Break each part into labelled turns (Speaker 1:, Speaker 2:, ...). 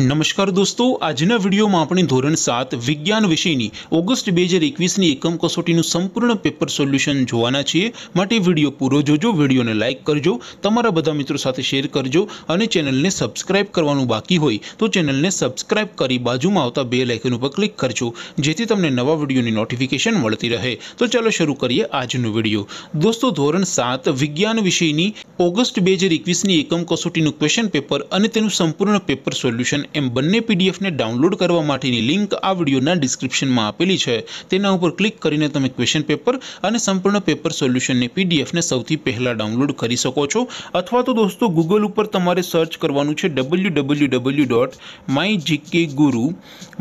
Speaker 1: નમસ્કાર દોસ્તો આજના વિડીયોમાં આપણે ધોરણ સાત વિજ્ઞાન વિષયની ઓગસ્ટ બે હજાર એકવીસની એકમ કસોટીનું સંપૂર્ણ પેપર સોલ્યુશન જોવાના છીએ માટે વિડીયો પૂરો જોજો વિડીયોને લાઇક કરજો તમારા બધા મિત્રો સાથે શેર કરજો અને ચેનલને સબસ્ક્રાઇબ કરવાનું બાકી હોય તો ચેનલને સબસ્ક્રાઇબ કરી બાજુમાં આવતા બે લાઇકન ઉપર ક્લિક કરજો જેથી તમને નવા વિડીયોની નોટિફિકેશન મળતી રહે તો ચાલો શરૂ કરીએ આજનો વિડીયો દોસ્તો ધોરણ સાત વિજ્ઞાન વિષયની ઓગસ્ટ બે હજાર એકવીસની એકમ કસોટીનું ક્વેશ્ચન પેપર અને તેનું સંપૂર્ણ પેપર સોલ્યુશન અમે બન્ને પીડીએફ ને ડાઉનલોડ કરવા માટેની લિંક આ વિડિયોના ડિસ્ક્રિપ્શનમાં આપેલી છે તેના ઉપર ક્લિક કરીને તમે ક્વેશ્ચન પેપર અને સંપૂર્ણ પેપર સોલ્યુશન ની પીડીએફ ને સૌથી પહેલા ડાઉનલોડ કરી શકો છો અથવા તો દોસ્તો Google ઉપર તમારે સર્ચ કરવાનું છે www.mygkguru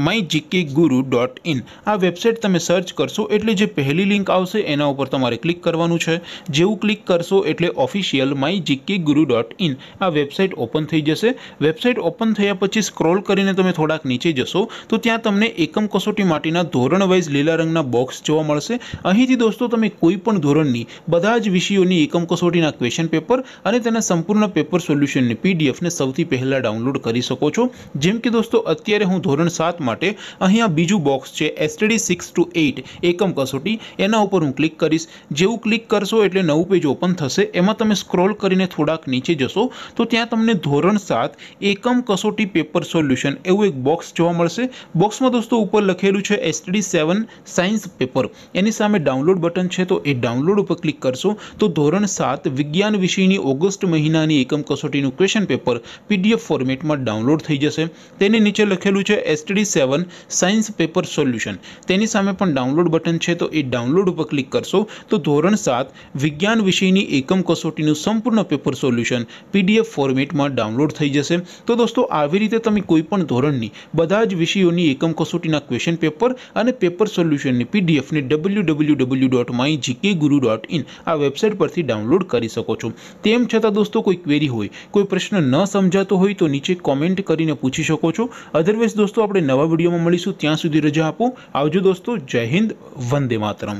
Speaker 1: mygkguru.in આ વેબસાઈટ તમે સર્ચ કરશો એટલે જે પહેલી લિંક આવશે એના ઉપર તમારે ક્લિક કરવાનું છે જેવું ક્લિક કરશો એટલે ઓફિશિયલ mygkguru.in આ વેબસાઈટ ઓપન થઈ જશે વેબસાઈટ ઓપન થયા પછી સ્ક્રોલ કરીને તમે થોડાક નીચે જશો તો ત્યાં તમને એકમ કસોટી માટેના ધોરણ વાઇઝ લીલા રંગના બોક્સ જોવા મળશે અહીંથી દોસ્તો તમે કોઈ પણ ધોરણની બધા જ વિષયોની એકમ કસોટીના ક્વેશ્ચન પેપર અને તેના સંપૂર્ણ પેપર સોલ્યુશનની પીડીએફને સૌથી પહેલાં ડાઉનલોડ કરી શકો છો જેમ કે દોસ્તો અત્યારે હું ધોરણ સાત માટે અહીંયા બીજું બોક્સ છે એસટીડી સિક્સ ટુ એઇટ એકમ કસોટી એના ઉપર હું ક્લિક કરીશ જેવું ક્લિક કરશો એટલે નવું પેજ ઓપન થશે એમાં તમે સ્ક્રોલ કરીને થોડાક નીચે જશો તો ત્યાં તમને ધોરણ સાત એકમ કસોટી પેપર સોલ્યુશન એવું એક બોક્સ જોવા મળશે બોક્સમાં દોસ્તો ઉપર લખેલું છે STD 7 સાયન્સ પેપર એની સામે ડાઉનલોડ બટન છે તો એ ડાઉનલોડ ઉપર ક્લિક કરશો તો ધોરણ 7 વિજ્ઞાન વિષયની ઓગસ્ટ મહિનાની એકમ કસોટીનું ક્વેશ્ચન પેપર PDF ફોર્મેટમાં ડાઉનલોડ થઈ જશે તેની નીચે લખેલું છે STD 7 સાયન્સ પેપર સોલ્યુશન તેની સામે પણ ડાઉનલોડ બટન છે તો એ ડાઉનલોડ ઉપર ક્લિક કરશો તો ધોરણ 7 વિજ્ઞાન વિષયની એકમ કસોટીનું સંપૂર્ણ પેપર સોલ્યુશન PDF ફોર્મેટમાં ડાઉનલોડ થઈ જશે તો દોસ્તો આવી રીતે मी कोई पण ધોરણની બધા જ વિષયોની એકમ કસોટીના ક્વેશ્ચન પેપર અને પેપર સોલ્યુશનની પીડીએફની www.mygkguru.in આ વેબસાઈટ પરથી ડાઉનલોડ કરી શકો છો તેમ છતા દોસ્તો કોઈ ક્વેરી હોય કોઈ પ્રશ્ન ન સમજાતો હોય તો નીચે કોમેન્ટ કરીને પૂછી શકો છો અધરવેઝ દોસ્તો આપણે નવા વિડિયોમાં મળીશું ત્યાં સુધી રજા આપો આવજો દોસ્તો જય હિન્દ વંદે માતરમ